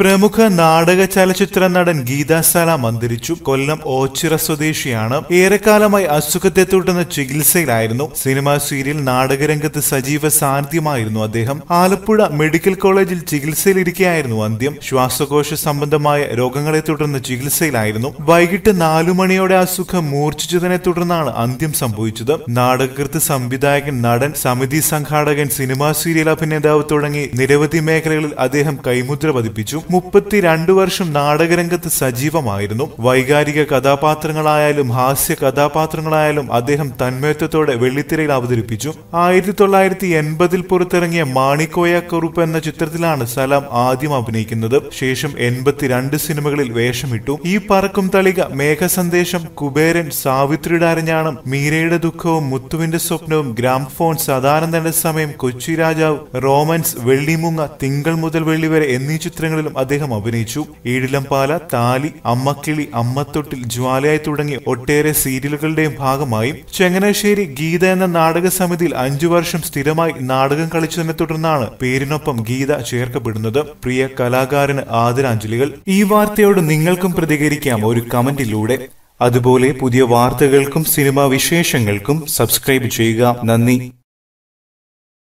പ്രമുഖ നാടക ചലച്ചിത്ര നടൻ ഗീതാ മന്ദിരിച്ചു കൊല്ലം ഓച്ചിറ സ്വദേശിയാണ് ഏറെക്കാലമായി അസുഖത്തെ തുടർന്ന് ചികിത്സയിലായിരുന്നു സിനിമാ സീരിയൽ നാടകരംഗത്ത് സജീവ സാന്നിധ്യമായിരുന്നു അദ്ദേഹം ആലപ്പുഴ മെഡിക്കൽ കോളേജിൽ ചികിത്സയിലിരിക്കെയായിരുന്നു അന്ത്യം ശ്വാസകോശ സംബന്ധമായ രോഗങ്ങളെ തുടർന്ന് ചികിത്സയിലായിരുന്നു വൈകിട്ട് നാലു മണിയോടെ അസുഖം മൂർച്ഛിച്ചതിനെ തുടർന്നാണ് അന്ത്യം സംഭവിച്ചത് നാടകകൃത്ത് സംവിധായകൻ നടൻ സമിതി സംഘാടകൻ സിനിമാ സീരിയൽ അഭിനേതാവ് തുടങ്ങി നിരവധി മേഖലകളിൽ അദ്ദേഹം കൈമുദ്ര പതിപ്പിച്ചു മുപ്പത്തിരണ്ട് വർഷം നാടകരംഗത്ത് സജീവമായിരുന്നു വൈകാരിക കഥാപാത്രങ്ങളായാലും ഹാസ്യ കഥാപാത്രങ്ങളായാലും അദ്ദേഹം തന്മയത്വത്തോടെ വെള്ളിത്തിരയിൽ അവതരിപ്പിച്ചു ആയിരത്തി തൊള്ളായിരത്തി എൺപതിൽ പുറത്തിറങ്ങിയ മാണിക്കോയ കുറുപ്പ് എന്ന ചിത്രത്തിലാണ് സലാം ആദ്യം അഭിനയിക്കുന്നത് ശേഷം എൺപത്തിരണ്ട് സിനിമകളിൽ വേഷമിട്ടു ഈ പറക്കും തളിക മേഘസന്ദേശം കുബേരൻ സാവിത്രിയുടെ അരഞ്ഞാണം മീരയുടെ ദുഃഖവും മുത്തുവിന്റെ സ്വപ്നവും ഗ്രാംഫോൺ സദാനന്ദന്റെ സമയം കൊച്ചി രാജാവ് റോമൻസ് വെള്ളിമുങ്ങ തിങ്കൾ മുതൽ വെള്ളി വരെ എന്നീ ചിത്രങ്ങളിൽ ചിത്രങ്ങളിലും അദ്ദേഹം അഭിനയിച്ചു ഏഴിലംപാല താലി അമ്മക്കിളി അമ്മത്തൊട്ടിൽ ജ്വാലയായി തുടങ്ങി ഒട്ടേറെ സീരിയലുകളുടെയും ഭാഗമായി ചങ്ങനാശ്ശേരി ഗീത എന്ന നാടക സമിതിയിൽ അഞ്ചു വർഷം സ്ഥിരമായി നാടകം കളിച്ചതിനെ തുടർന്നാണ് പേരിനൊപ്പം ഗീത ചേർക്കപ്പെടുന്നത് പ്രിയ കലാകാരന് ആദരാഞ്ജലികൾ ഈ വാർത്തയോട് നിങ്ങൾക്കും പ്രതികരിക്കാം ഒരു കമന്റിലൂടെ അതുപോലെ പുതിയ വാർത്തകൾക്കും സിനിമാ വിശേഷങ്ങൾക്കും സബ്സ്ക്രൈബ് ചെയ്യുക നന്ദി